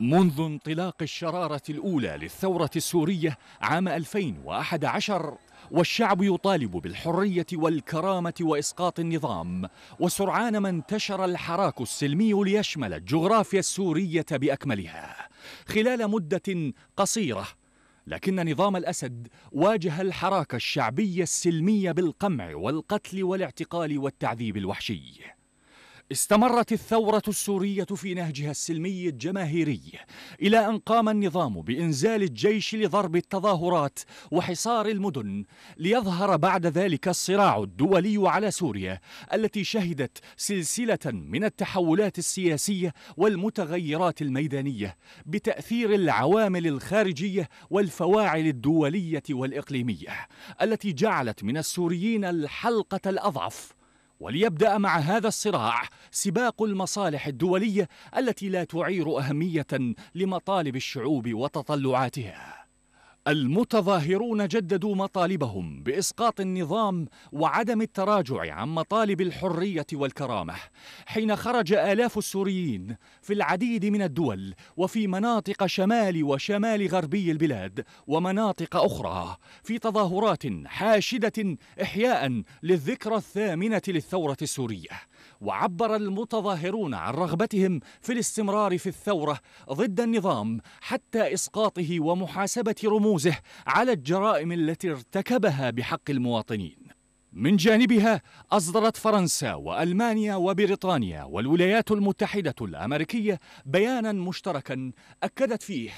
منذ انطلاق الشرارة الأولى للثورة السورية عام 2011 والشعب يطالب بالحرية والكرامة وإسقاط النظام وسرعان ما انتشر الحراك السلمي ليشمل الجغرافيا السورية بأكملها خلال مدة قصيرة لكن نظام الأسد واجه الحراك الشعبي السلمي بالقمع والقتل والاعتقال والتعذيب الوحشي استمرت الثورة السورية في نهجها السلمي الجماهيري إلى أن قام النظام بإنزال الجيش لضرب التظاهرات وحصار المدن ليظهر بعد ذلك الصراع الدولي على سوريا التي شهدت سلسلة من التحولات السياسية والمتغيرات الميدانية بتأثير العوامل الخارجية والفواعل الدولية والإقليمية التي جعلت من السوريين الحلقة الأضعف وليبدأ مع هذا الصراع سباق المصالح الدولية التي لا تعير أهمية لمطالب الشعوب وتطلعاتها المتظاهرون جددوا مطالبهم باسقاط النظام وعدم التراجع عن مطالب الحريه والكرامه حين خرج الاف السوريين في العديد من الدول وفي مناطق شمال وشمال غربي البلاد ومناطق اخرى في تظاهرات حاشده احياء للذكرى الثامنه للثوره السوريه وعبر المتظاهرون عن رغبتهم في الاستمرار في الثوره ضد النظام حتى اسقاطه ومحاسبه رموزه رموزه على الجرائم التي ارتكبها بحق المواطنين من جانبها أصدرت فرنسا وألمانيا وبريطانيا والولايات المتحدة الأمريكية بيانا مشتركا أكدت فيه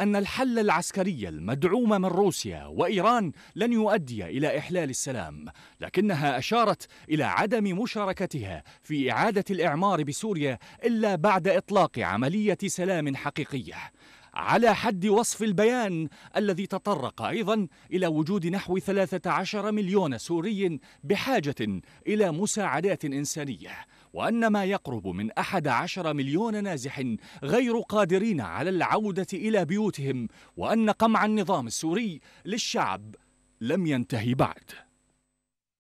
أن الحل العسكري المدعوم من روسيا وإيران لن يؤدي إلى إحلال السلام لكنها أشارت إلى عدم مشاركتها في إعادة الإعمار بسوريا إلا بعد إطلاق عملية سلام حقيقية على حد وصف البيان الذي تطرق أيضا إلى وجود نحو 13 مليون سوري بحاجة إلى مساعدات إنسانية وأن ما يقرب من 11 مليون نازح غير قادرين على العودة إلى بيوتهم وأن قمع النظام السوري للشعب لم ينتهي بعد